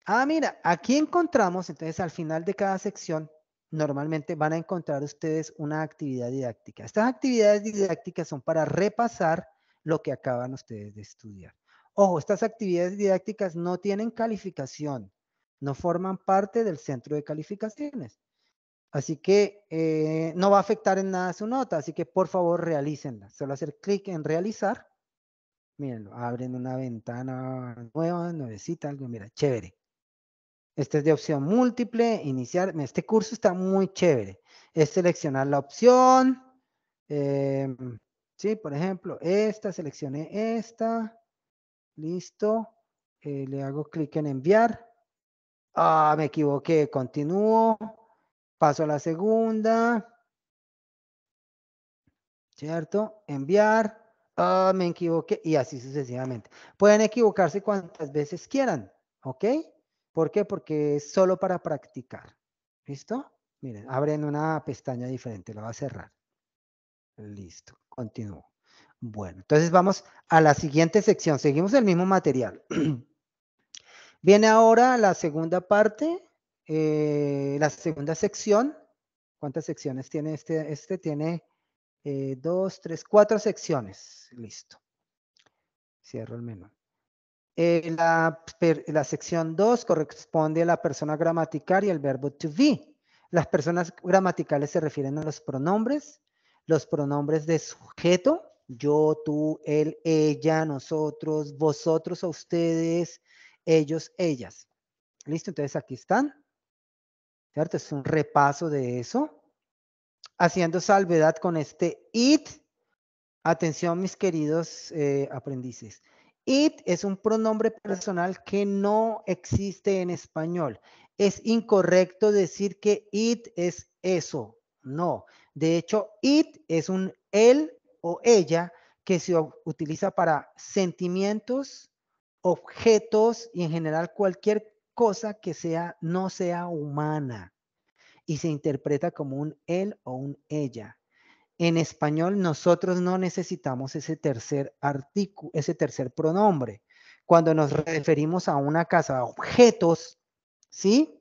Ah, mira, aquí encontramos entonces al final de cada sección normalmente van a encontrar ustedes una actividad didáctica. Estas actividades didácticas son para repasar lo que acaban ustedes de estudiar. Ojo, estas actividades didácticas no tienen calificación, no forman parte del centro de calificaciones. Así que eh, no va a afectar en nada su nota, así que por favor realícenla. Solo hacer clic en realizar. Miren, abren una ventana nueva, nuevecita, algo, mira, chévere. Este es de opción múltiple, iniciar. Este curso está muy chévere. Es seleccionar la opción. Em, sí, por ejemplo, esta, seleccioné esta. Listo. Eh, le hago clic en enviar. Ah, me equivoqué. Continúo. Paso a la segunda. ¿Cierto? Enviar. Ah, me equivoqué. Y así sucesivamente. Pueden equivocarse cuantas veces quieran. ¿Ok? ¿Por qué? Porque es solo para practicar. ¿Listo? Miren, abren una pestaña diferente, la va a cerrar. Listo, continúo. Bueno, entonces vamos a la siguiente sección. Seguimos el mismo material. Viene ahora la segunda parte, eh, la segunda sección. ¿Cuántas secciones tiene este? Este tiene eh, dos, tres, cuatro secciones. Listo. Cierro el menú. Eh, la, sección 2 corresponde a la persona gramatical y el verbo to be. Las personas gramaticales se refieren a los pronombres, los pronombres de sujeto, yo, tú, él, ella, nosotros, vosotros o ustedes, ellos, ellas. ¿Listo? Entonces aquí están. ¿Cierto? Es un repaso de eso. Haciendo salvedad con este it. Atención, mis queridos eh, aprendices. It es un pronombre personal que no existe en español. Es incorrecto decir que it es eso. No. De hecho, it es un él o ella que se utiliza para sentimientos, objetos y en general cualquier cosa que sea no sea humana y se interpreta como un él o un ella en español nosotros no necesitamos ese tercer artículo, ese tercer pronombre. Cuando nos referimos a una casa, a objetos, ¿sí?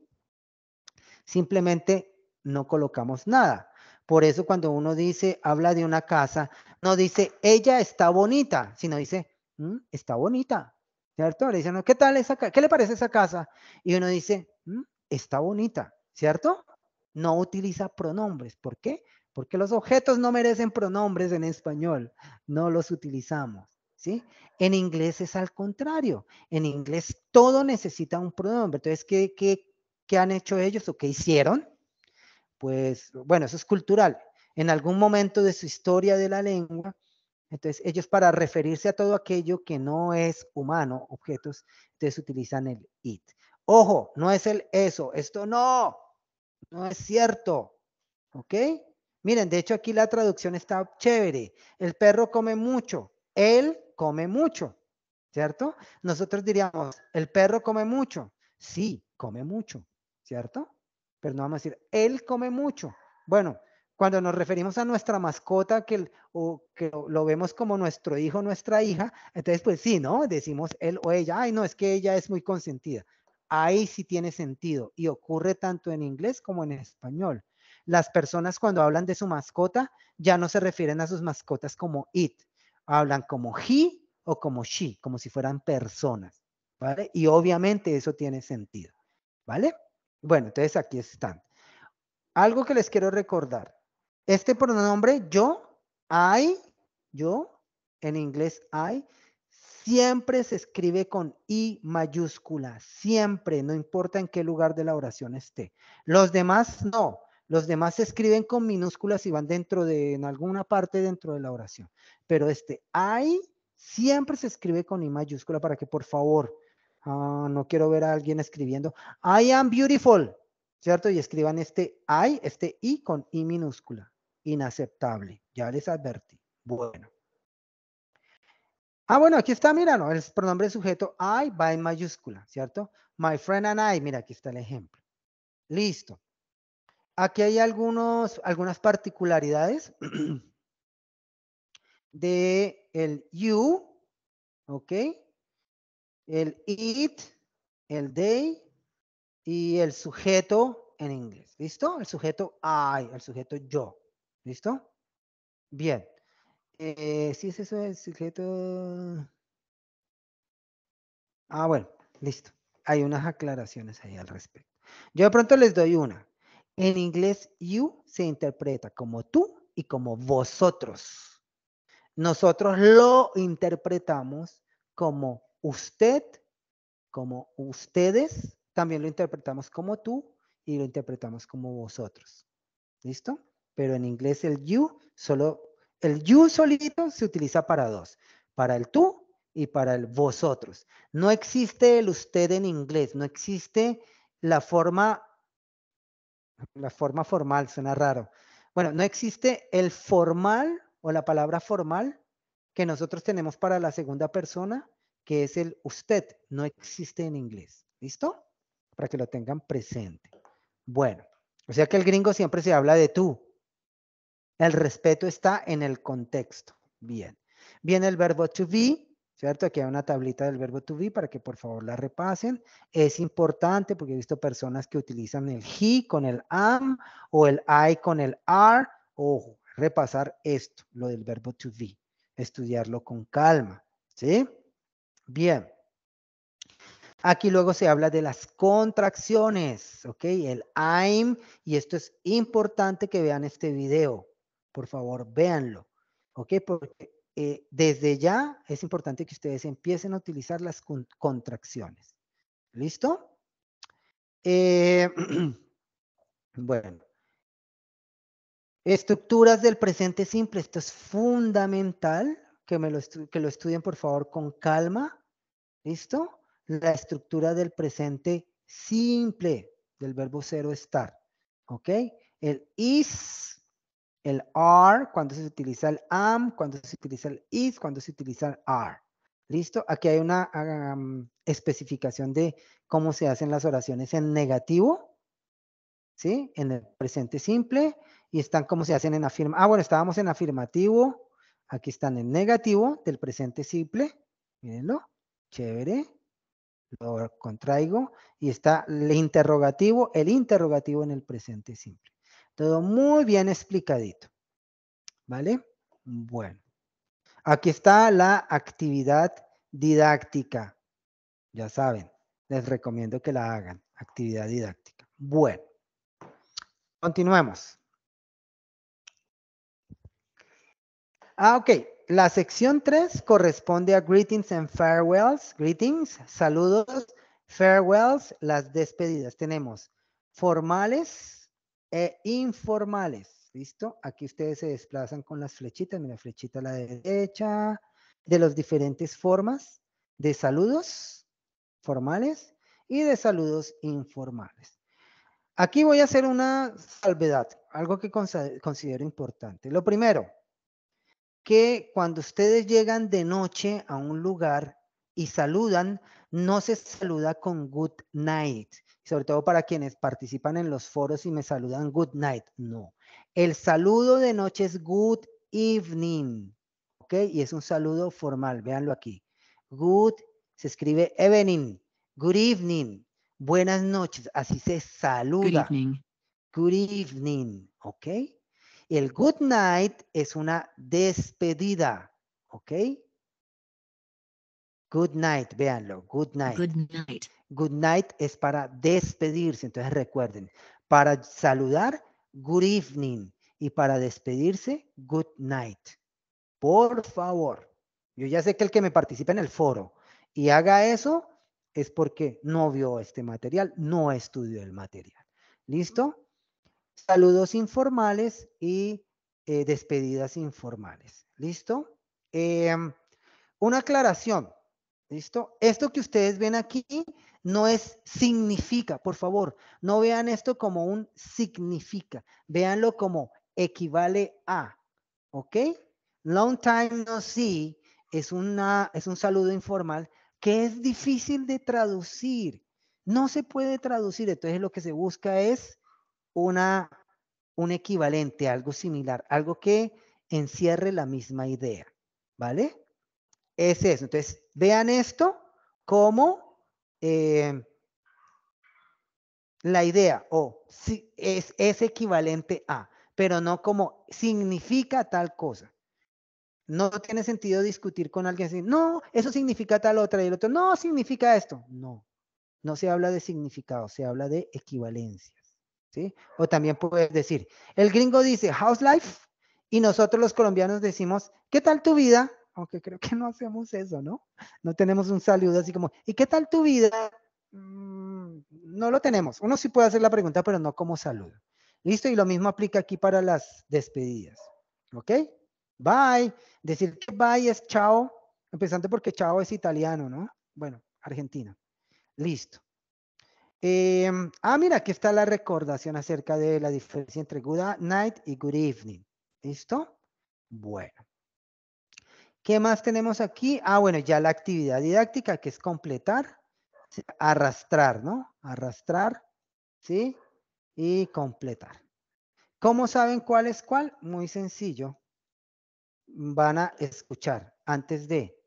Simplemente no colocamos nada. Por eso cuando uno dice, habla de una casa, no dice, ella está bonita, sino dice, mm, está bonita. ¿Cierto? Le dicen, ¿qué tal esa casa? ¿Qué le parece esa casa? Y uno dice, mm, está bonita, ¿cierto? No utiliza pronombres. ¿Por qué? porque los objetos no merecen pronombres en español, no los utilizamos. ¿sí? En inglés es al contrario, en inglés todo necesita un pronombre. Entonces, ¿qué, qué han hecho ellos o qué hicieron? Pues, bueno, eso es cultural. En algún momento de su historia de la lengua, entonces ellos para referirse a todo aquello que no es humano, objetos, entonces utilizan el it. Ojo, no es el eso, esto no, no es cierto, ¿ok? Miren, de hecho aquí la traducción está chévere. El perro come mucho, él come mucho, ¿cierto? Nosotros diríamos, el perro come mucho. Sí, come mucho, ¿cierto? Pero no vamos a decir, él come mucho. Bueno, cuando nos referimos a nuestra mascota, que, que lo vemos como nuestro hijo, nuestra hija, entonces pues sí, ¿no? Decimos él o ella, ay, no, es que ella es muy consentida. Ahí sí tiene sentido y ocurre tanto en inglés como en español. Las personas cuando hablan de su mascota ya no se refieren a sus mascotas como it, hablan como he o como she, como si fueran personas, ¿vale? Y obviamente eso tiene sentido, ¿vale? Bueno, entonces aquí están. Algo que les quiero recordar. Este pronombre yo, I, yo, en inglés I, siempre se escribe con I mayúscula, siempre, no importa en qué lugar de la oración esté. Los demás no. Los demás se escriben con minúsculas y van dentro de, en alguna parte dentro de la oración. Pero este I siempre se escribe con I mayúscula para que por favor, ah, no quiero ver a alguien escribiendo I am beautiful, ¿cierto? Y escriban este I, este I con I minúscula. Inaceptable. Ya les advertí. Bueno. Ah, bueno, aquí está, mira, no, el pronombre sujeto I va en mayúscula, ¿cierto? My friend and I, mira, aquí está el ejemplo. Listo. Aquí hay algunos, algunas particularidades de el you, ¿ok? El it, el they y el sujeto en inglés, ¿listo? El sujeto I, el sujeto yo, ¿listo? Bien. Eh, si es eso el sujeto... Ah, bueno, listo. Hay unas aclaraciones ahí al respecto. Yo de pronto les doy una. En inglés, you se interpreta como tú y como vosotros. Nosotros lo interpretamos como usted, como ustedes, también lo interpretamos como tú y lo interpretamos como vosotros. ¿Listo? Pero en inglés el you solo, el you solito se utiliza para dos, para el tú y para el vosotros. No existe el usted en inglés, no existe la forma la forma formal suena raro. Bueno, no existe el formal o la palabra formal que nosotros tenemos para la segunda persona, que es el usted. No existe en inglés. ¿Listo? Para que lo tengan presente. Bueno, o sea que el gringo siempre se habla de tú. El respeto está en el contexto. Bien. Viene el verbo to be, ¿cierto? Aquí hay una tablita del verbo to be para que por favor la repasen. Es importante porque he visto personas que utilizan el he con el am o el I con el are. Ojo, repasar esto, lo del verbo to be, estudiarlo con calma, ¿sí? Bien. Aquí luego se habla de las contracciones, ¿ok? El I'm, y esto es importante que vean este video. Por favor, véanlo, ¿ok? Porque eh, desde ya es importante que ustedes empiecen a utilizar las contracciones. ¿Listo? Eh, bueno. Estructuras del presente simple. Esto es fundamental que, lo, que lo estudien, por favor, con calma. ¿Listo? La estructura del presente simple del verbo ser estar. ¿Ok? El is el are, cuando se utiliza el am, cuando se utiliza el is, cuando se utiliza el are. ¿Listo? Aquí hay una especificación de cómo se hacen las oraciones en negativo, ¿sí? En el presente simple y están cómo se hacen en afirmativo. Ah, bueno, estábamos en afirmativo. Aquí están en negativo del presente simple. Mírenlo. Chévere. Lo contraigo. Y está el interrogativo, el interrogativo en el presente simple. Todo muy bien explicadito. ¿Vale? Bueno. Aquí está la actividad didáctica. Ya saben, les recomiendo que la hagan, actividad didáctica. Bueno, continuemos. Ah, ok. La sección 3 corresponde a greetings and farewells. Greetings, saludos, farewells, las despedidas. Tenemos formales, e informales. ¿Listo? Aquí ustedes se desplazan con las flechitas. Mira, flechita a la derecha, de las diferentes formas de saludos formales y de saludos informales. Aquí voy a hacer una salvedad, algo que considero importante. Lo primero, que cuando ustedes llegan de noche a un lugar y saludan, no se saluda con good night, sobre todo para quienes participan en los foros y me saludan good night. No. El saludo de noche es good evening. ¿Ok? Y es un saludo formal. Véanlo aquí. Good se escribe evening. Good evening. Buenas noches. Así se saluda. Good evening. Good evening. ¿Ok? El good night es una despedida. ¿Ok? Good night, véanlo. Good night. Good night. Good night es para despedirse. Entonces recuerden, para saludar, good evening. Y para despedirse, good night. Por favor. Yo ya sé que el que me participe en el foro y haga eso es porque no vio este material, no estudió el material. ¿Listo? Saludos informales y eh, despedidas informales. ¿Listo? Em, una aclaración. ¿Listo? Esto que ustedes ven aquí no es significa, por favor, no vean esto como un significa, véanlo como equivale a, ¿ok? Long time no see es, una, es un saludo informal que es difícil de traducir, no se puede traducir, entonces lo que se busca es una, un equivalente, algo similar, algo que encierre la misma idea, ¿vale? es eso. Entonces, vean esto como em, la idea o si es, es equivalente a, pero no como significa tal cosa. No tiene sentido discutir con alguien así, no, eso significa tal otra y el otro, no, significa esto. No, no se habla de significado, se habla de equivalencias. ¿sí? O también puedes decir, el gringo dice house life y nosotros los colombianos decimos, ¿qué tal tu vida? aunque creo que no hacemos eso, ¿no? No tenemos un saludo así como, ¿y qué tal tu vida? Mm, no lo tenemos. Uno sí puede hacer la pregunta, pero no como saludo. Listo, y lo mismo aplica aquí para las despedidas. ¿Ok? Bye. Decir que bye es chao, empezando porque chao es italiano, ¿no? Bueno, argentino. Listo. Em, ah, mira, aquí está la recordación acerca de la diferencia entre good night y good evening. ¿Listo? Bueno. ¿Qué más tenemos aquí? Ah, bueno, ya la actividad didáctica, que es completar, arrastrar, ¿no? Arrastrar, ¿sí? Y completar. ¿Cómo saben cuál es cuál? Muy sencillo. Van a escuchar antes de.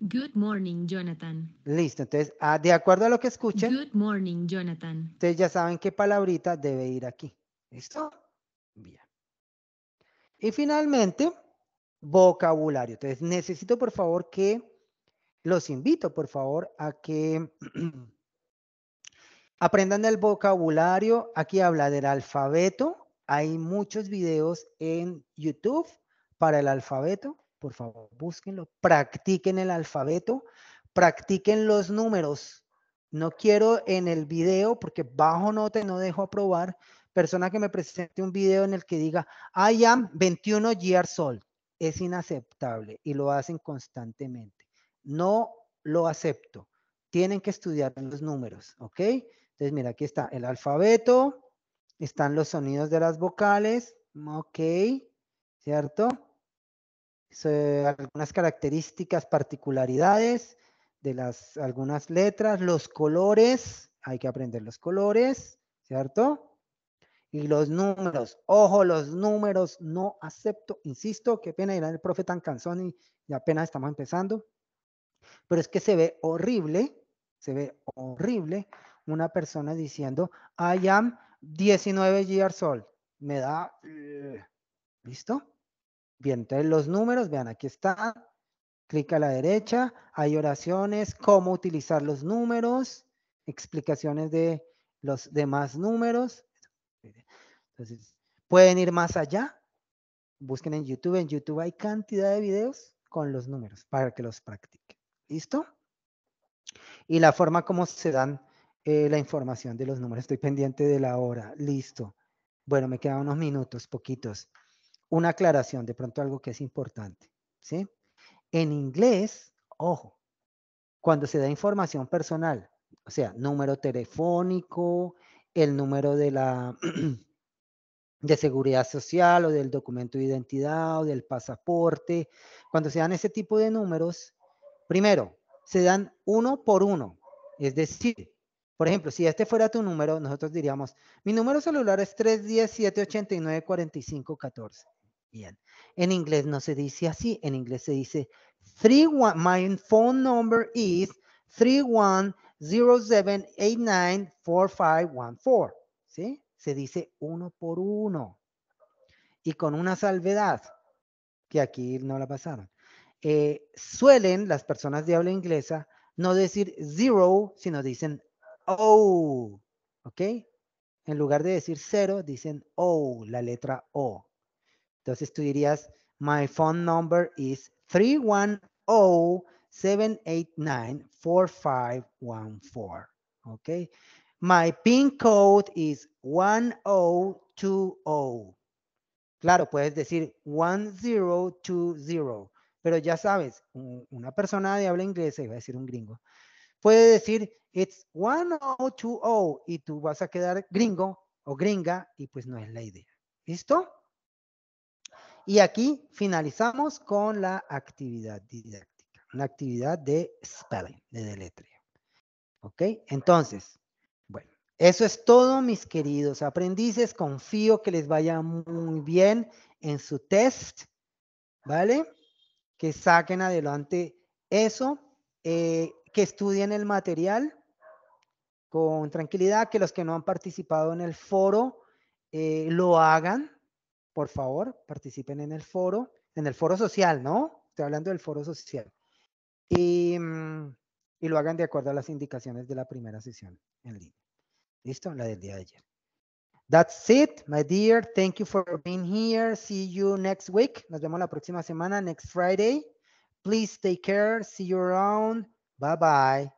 Good morning, Jonathan. Listo, entonces, ah, de acuerdo a lo que escuchan. Good morning, Jonathan. Ustedes ya saben qué palabrita debe ir aquí. ¿Listo? Bien. Y finalmente, vocabulario. Entonces, necesito por favor que, los invito por favor a que aprendan el vocabulario. Aquí habla del alfabeto. Hay muchos videos en YouTube para el alfabeto. Por favor, búsquenlo. Practiquen el alfabeto. Practiquen los números. No quiero en el video, porque bajo nota no dejo aprobar, persona que me presente un video en el que diga, I am 21 years old es inaceptable y lo hacen constantemente. No lo acepto. Tienen que estudiar los números, ¿ok? Entonces, mira, aquí está el alfabeto, están los sonidos de las vocales, ok, ¿cierto? algunas características, particularidades de las, algunas letras, los colores, hay que aprender los colores, ¿cierto? Y los números, ojo, los números, no acepto, insisto, qué pena ir al profe tan cansón y, apenas estamos empezando. Pero es que se ve horrible, se ve horrible una persona diciendo, I am 19 years old. Me da, eh, ¿listo? Bien, entonces los números, vean, aquí está. Clic a la derecha, hay oraciones, cómo utilizar los números, explicaciones de los demás números, entonces, pueden ir más allá. Busquen en YouTube. En YouTube hay cantidad de videos con los números para que los practiquen. ¿Listo? Y la forma como se dan eh, la información de los números. Estoy pendiente de la hora. Listo. Bueno, me quedan unos minutos, poquitos. Una aclaración, de pronto algo que es importante. ¿sí? En inglés, ojo, cuando se da información personal, o sea, número telefónico, el número de la de seguridad social o del documento de identidad o del pasaporte, cuando se dan ese tipo de números, primero, se dan uno por uno. Es decir, por ejemplo, si este fuera tu número, nosotros diríamos, mi número celular es 310-789-4514. Bien. En inglés no se dice así, en inglés se dice, three one, my phone number is 3107894514. ¿Sí? se dice uno por uno. Y con una salvedad, que aquí no la pasaron. Eh, suelen las personas de habla inglesa no decir zero, sino dicen oh, ¿ok? En lugar de decir cero, dicen oh, la letra O. Entonces tú dirías, my phone number is 310-789-4514, ¿ok? My PIN code is 1020. Claro, puedes decir 1020, pero ya sabes, una persona de habla inglesa, iba a decir un gringo, puede decir it's 1020 y tú vas a quedar gringo o gringa y pues no es la idea. ¿Listo? Y aquí finalizamos con la actividad didáctica, la actividad de spelling, de deletreo, ¿Ok? Entonces, eso es todo, mis queridos aprendices. Confío que les vaya muy bien en su test, ¿vale? Que saquen adelante eso, eh, que estudien el material con tranquilidad, que los que no han participado en el foro eh, lo hagan, por favor, participen en el foro, en el foro social, ¿no? Estoy hablando del foro social. Y, mm, y lo hagan de acuerdo a las indicaciones de la primera sesión en línea. ¿Listo? La del día de ayer. That's it, my dear. Thank you for being here. See you next week. Nos vemos la próxima semana, next Friday. Please take care. See you around. Bye bye.